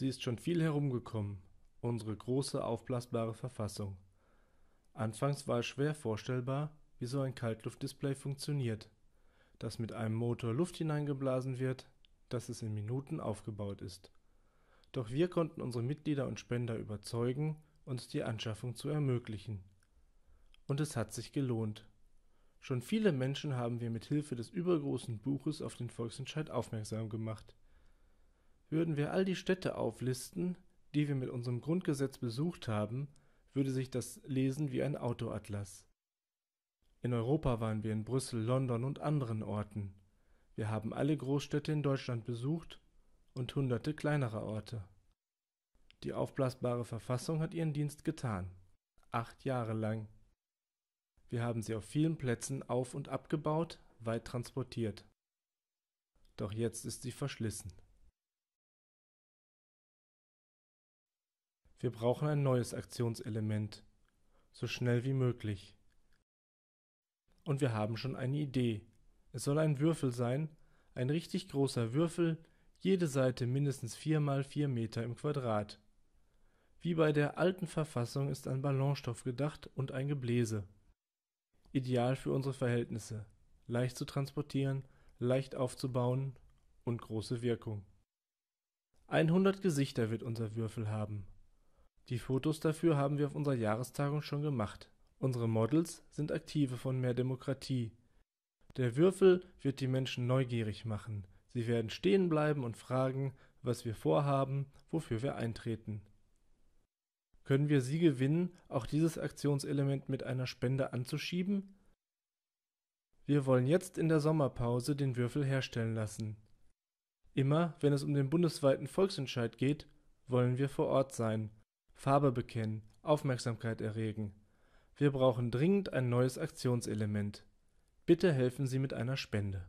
Sie ist schon viel herumgekommen, unsere große aufblasbare Verfassung. Anfangs war es schwer vorstellbar, wie so ein Kaltluftdisplay funktioniert, dass mit einem Motor Luft hineingeblasen wird, dass es in Minuten aufgebaut ist. Doch wir konnten unsere Mitglieder und Spender überzeugen, uns die Anschaffung zu ermöglichen. Und es hat sich gelohnt. Schon viele Menschen haben wir mit Hilfe des übergroßen Buches auf den Volksentscheid aufmerksam gemacht. Würden wir all die Städte auflisten, die wir mit unserem Grundgesetz besucht haben, würde sich das lesen wie ein Autoatlas. In Europa waren wir in Brüssel, London und anderen Orten. Wir haben alle Großstädte in Deutschland besucht und hunderte kleinerer Orte. Die aufblasbare Verfassung hat ihren Dienst getan. Acht Jahre lang. Wir haben sie auf vielen Plätzen auf und abgebaut, weit transportiert. Doch jetzt ist sie verschlissen Wir brauchen ein neues Aktionselement, so schnell wie möglich. Und wir haben schon eine Idee. Es soll ein Würfel sein, ein richtig großer Würfel, jede Seite mindestens vier mal vier Meter im Quadrat. Wie bei der alten Verfassung ist ein Ballonstoff gedacht und ein Gebläse. Ideal für unsere Verhältnisse, leicht zu transportieren, leicht aufzubauen und große Wirkung. 100 Gesichter wird unser Würfel haben, die Fotos dafür haben wir auf unserer Jahrestagung schon gemacht. Unsere Models sind Aktive von Mehr Demokratie. Der Würfel wird die Menschen neugierig machen. Sie werden stehen bleiben und fragen, was wir vorhaben, wofür wir eintreten. Können wir Sie gewinnen, auch dieses Aktionselement mit einer Spende anzuschieben? Wir wollen jetzt in der Sommerpause den Würfel herstellen lassen. Immer wenn es um den bundesweiten Volksentscheid geht, wollen wir vor Ort sein Farbe bekennen, Aufmerksamkeit erregen. Wir brauchen dringend ein neues Aktionselement. Bitte helfen Sie mit einer Spende